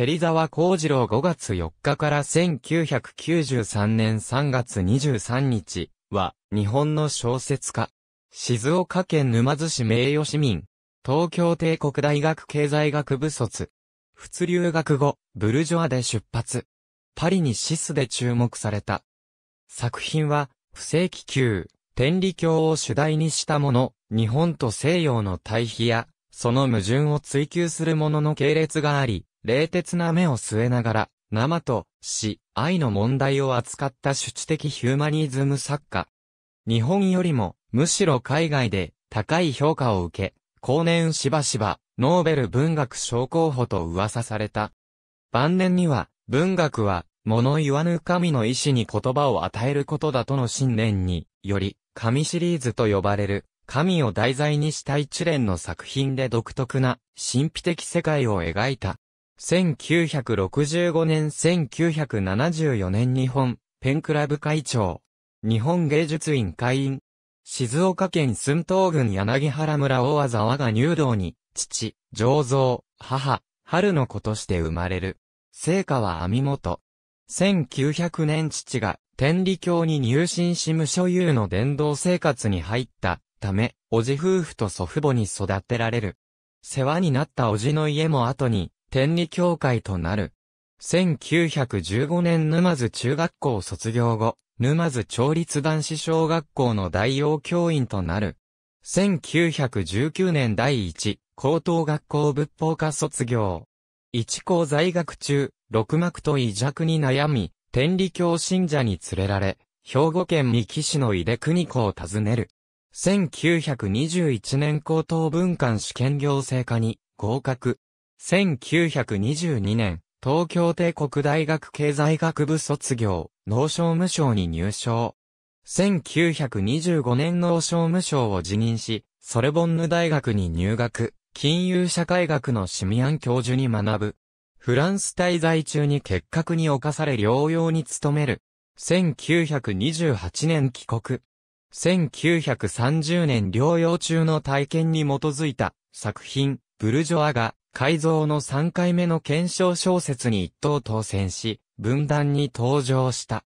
芹沢幸次郎5月4日から1993年3月23日は、日本の小説家。静岡県沼津市名誉市民。東京帝国大学経済学部卒。仏留学後、ブルジョアで出発。パリにシスで注目された。作品は、不正気球、天理教を主題にしたもの、日本と西洋の対比や、その矛盾を追求するものの系列があり、冷徹な目を据えながら、生と死、愛の問題を扱った主治的ヒューマニズム作家。日本よりも、むしろ海外で高い評価を受け、後年しばしば、ノーベル文学賞候補と噂された。晩年には、文学は、物言わぬ神の意志に言葉を与えることだとの信念に、より、神シリーズと呼ばれる、神を題材にした一連の作品で独特な、神秘的世界を描いた。1965年1974年日本ペンクラブ会長。日本芸術院会員。静岡県寸東郡柳原村大和我が入道に、父、醸造、母、春の子として生まれる。聖火は網元。1900年父が天理教に入信し無所有の伝道生活に入ったため、おじ夫婦と祖父母に育てられる。世話になったおじの家も後に、天理教会となる。1915年沼津中学校卒業後、沼津町立男子小学校の代用教員となる。1919年第1、高等学校仏法科卒業。一校在学中、六幕と異弱に悩み、天理教信者に連れられ、兵庫県三木市の井出国子を訪ねる。1921年高等文官試験行政科に合格。1922年、東京帝国大学経済学部卒業、農商務省に入省。1925年農商務省を辞任し、ソルボンヌ大学に入学、金融社会学のシミアン教授に学ぶ。フランス滞在中に結核に侵され療養に努める。1928年帰国。1930年療養中の体験に基づいた作品、ブルジョアが改造の3回目の検証小説に一等当選し、分断に登場した。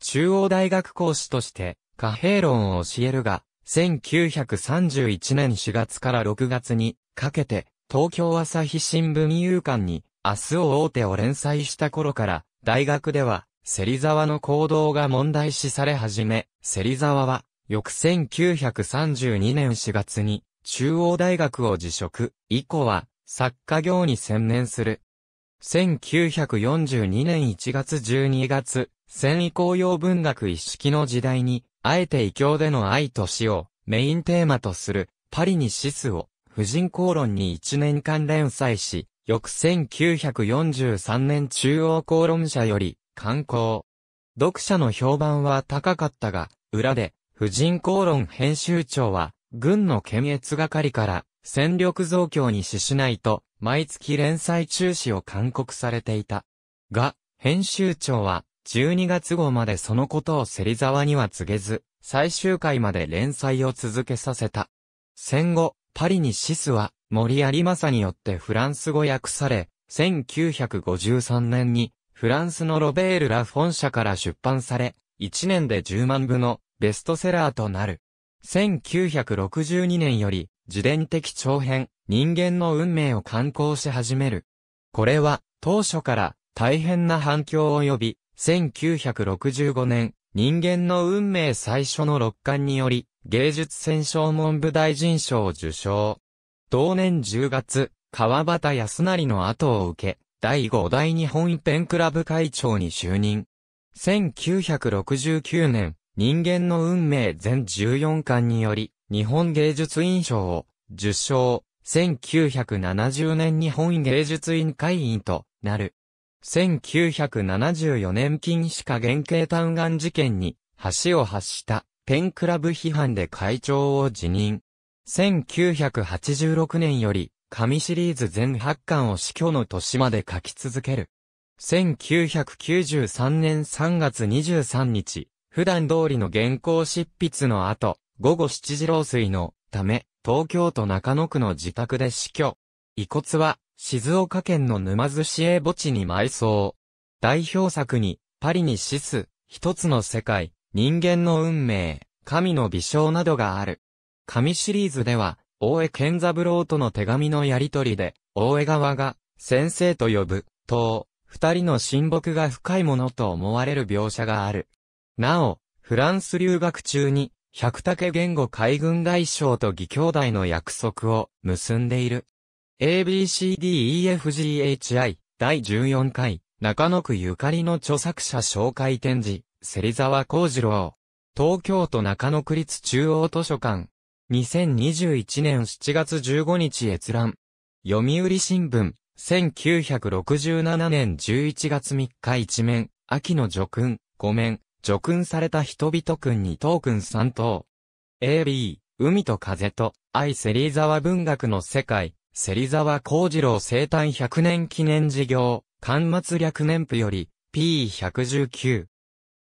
中央大学講師として、貨幣論を教えるが、1931年4月から6月にかけて、東京朝日新聞夕刊に、明日を大手を連載した頃から、大学では、芹沢の行動が問題視され始め、芹沢は、翌1932年4月に、中央大学を辞職、以降は、作家業に専念する。1942年1月12月、戦意公用文学一式の時代に、あえて異教での愛と死をメインテーマとする、パリにシスを、婦人公論に1年間連載し、翌1943年中央公論社より、刊行。読者の評判は高かったが、裏で、婦人公論編集長は、軍の検閲係から、戦力増強に死しないと、毎月連載中止を勧告されていた。が、編集長は、12月号までそのことを芹沢には告げず、最終回まで連載を続けさせた。戦後、パリにシスは、森有正によってフランス語訳され、1953年に、フランスのロベール・ラ・フォン社から出版され、1年で10万部のベストセラーとなる。1962年より、自伝的長編、人間の運命を刊行し始める。これは、当初から大変な反響を呼び、1965年、人間の運命最初の六巻により、芸術戦勝文部大臣賞を受賞。同年10月、川端康成の後を受け、第5代日本ペンクラブ会長に就任。1969年、人間の運命全14巻により、日本芸術院賞を受賞、1970年日本芸術院会員となる。1974年金歯科原型単眼事件に橋を発したペンクラブ批判で会長を辞任。1986年より紙シリーズ全8巻を死去の年まで書き続ける。1993年3月23日、普段通りの原稿執筆の後、午後7時老衰のため、東京都中野区の自宅で死去。遺骨は、静岡県の沼津市営墓地に埋葬。代表作に、パリに死す、一つの世界、人間の運命、神の微笑などがある。神シリーズでは、大江健三郎との手紙のやりとりで、大江川が、先生と呼ぶ、と、二人の親睦が深いものと思われる描写がある。なお、フランス留学中に、百武言語海軍外相と義兄弟の約束を結んでいる。ABCDEFGHI 第14回中野区ゆかりの著作者紹介展示、芹沢幸次郎。東京都中野区立中央図書館。2021年7月15日閲覧。読売新聞、1967年11月3日一面、秋の叙勲、5面。叙勲された人々君にトークン3等。AB、海と風と、愛芹沢文学の世界、芹沢幸次郎生誕100年記念事業、刊末略年譜より、P119。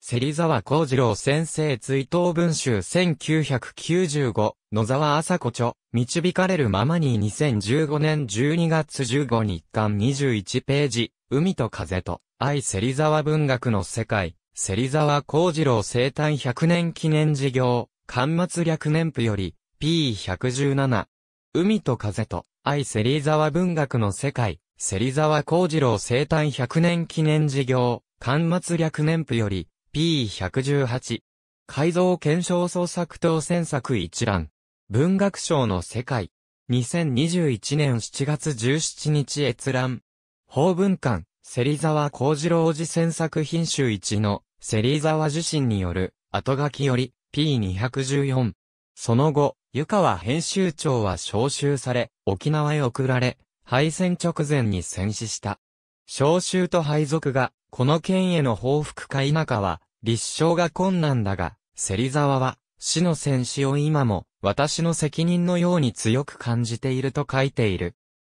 芹沢幸次郎先生追悼文集1995、野沢麻子著、導かれるままに2015年12月15日間21ページ、海と風と、愛芹沢文学の世界、芹沢幸次郎生誕100年記念事業、刊末略年譜より、P117。海と風と、愛芹沢文学の世界、芹沢幸次郎生誕100年記念事業、刊末略年譜より、P118。改造検証創作等選作一覧。文学賞の世界。2021年7月17日閲覧。法文館、芹沢幸次郎次選作品集1の、セリーザワ自身による、後書きより、P214。その後、湯川編集長は召集され、沖縄へ送られ、敗戦直前に戦死した。召集と配属が、この県への報復か否かは、立証が困難だが、芹沢は、死の戦死を今も、私の責任のように強く感じていると書いている。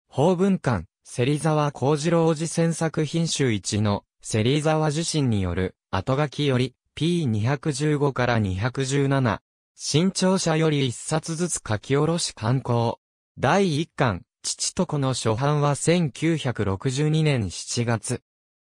法文館、芹沢幸次郎寺戦作品集1の、芹沢自身による、後書きより P215 から217。新潮社より一冊ずつ書き下ろし刊行。第一巻、父と子の初版は1962年7月。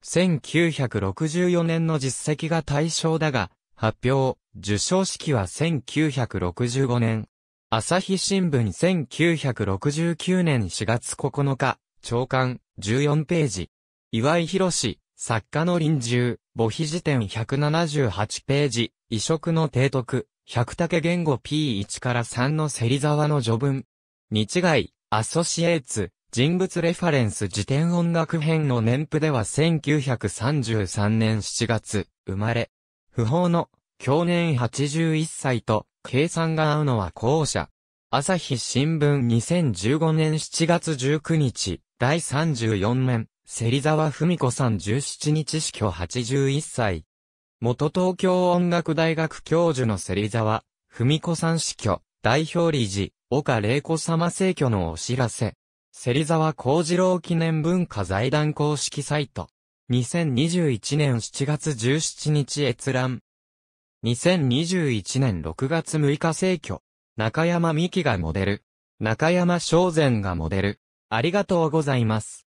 1964年の実績が対象だが、発表、受賞式は1965年。朝日新聞1969年4月9日、長官、14ページ。岩井博士、作家の臨終。母碑辞典178ページ、異色の提督、百武言語 P1 から3の芹沢の序文。日外、アソシエーツ、人物レファレンス辞典音楽編の年譜では1933年7月、生まれ。不法の、去年81歳と、計算が合うのは後者。朝日新聞2015年7月19日、第34面。芹沢文子さん17日死去81歳。元東京音楽大学教授の芹沢文子さん死去、代表理事、岡玲子様逝去のお知らせ。芹沢幸次郎記念文化財団公式サイト。2021年7月17日閲覧。2021年6月6日逝去。中山美希がモデル。中山正然がモデル。ありがとうございます。